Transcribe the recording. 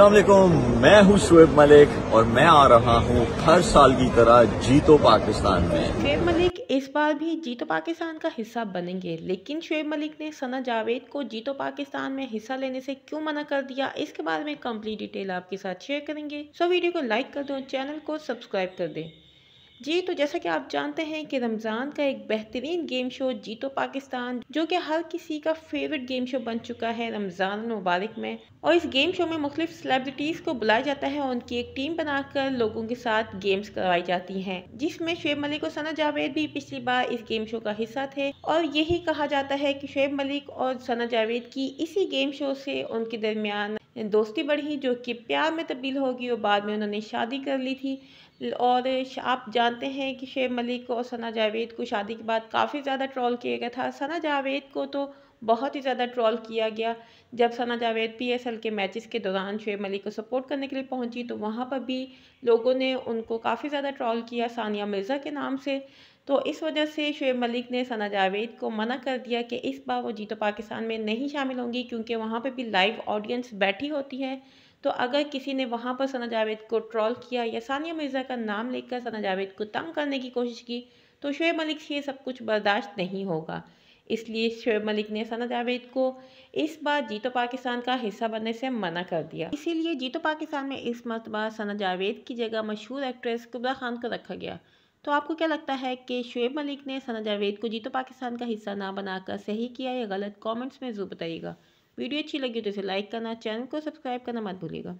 असलम मैं हूँ शुएब मलिक और मैं आ रहा हूँ हर साल की तरह जीतो पाकिस्तान में शुएब मलिक इस बार भी जीतो पाकिस्तान का हिस्सा बनेंगे लेकिन शुएब मलिक ने सना जावेद को जीतो पाकिस्तान में हिस्सा लेने से क्यों मना कर दिया इसके बारे में कम्प्लीट डिटेल आपके साथ शेयर करेंगे सो वीडियो को लाइक कर दो चैनल को सब्सक्राइब कर दें जी तो जैसा कि आप जानते हैं कि रमज़ान का एक बेहतरीन गेम शो जीतो पाकिस्तान जो कि हर किसी का फेवरेट गेम शो बन चुका है रमज़ान मुबारक में और इस गेम शो में मुख्तु सेलिब्रिटीज़ को बुलाया जाता है और उनकी एक टीम बनाकर लोगों के साथ गेम्स करवाई जाती हैं जिसमें शुब मलिक और सना जावेद भी पिछली बार इस गेम शो का हिस्सा थे और यही कहा जाता है कि शुब मलिक और सना जावेद की इसी गेम शो से उनके दरमियान दोस्ती बढ़ी जो कि प्यार में तब्दील होगी और बाद में उन्होंने शादी कर ली थी और आप जानते हैं कि शेब मलिक को और सना जावेद को शादी के बाद काफ़ी ज़्यादा ट्रॉल किया गया था सना जावेद को तो बहुत ही ज़्यादा ट्रॉल किया गया जब सना जावेद पीएसएल के मैचेस के दौरान शेब मलिक को सपोर्ट करने के लिए पहुंची तो वहाँ पर भी लोगों ने उनको काफ़ी ज़्यादा ट्रॉल किया सानिया मिर्ज़ा के नाम से तो इस वजह से शुएब मलिक ने सना जावेद को मना कर दिया कि इस बार वो जीतो पाकिस्तान में नहीं शामिल होंगी क्योंकि वहाँ पर भी लाइव ऑडियंस बैठी होती है तो अगर किसी ने वहाँ पर सना जावेद को ट्रॉल किया या सानिया मिर्ज़ा का नाम लेकर सना जावेद को तंग करने की कोशिश की तो शुएब मलिक से ये सब कुछ बर्दाश्त नहीं होगा इसलिए शुएब मलिक ने सना जावेद को इस बार जीतो पाकिस्तान का हिस्सा बनने से मना कर दिया इसीलिए जीतो पाकिस्तान में इस मरतबा सना जावेद की जगह मशहूर एक्ट्रेस कुबरा खान को रखा गया तो आपको क्या लगता है कि शुएब मलिक ने सना जावेद को जीतो पाकिस्तान का हिस्सा ना बनाकर सही किया या गलत कमेंट्स में ज़रूर बताइएगा वीडियो अच्छी लगी तो इसे लाइक करना चैनल को सब्सक्राइब करना मत भूलिएगा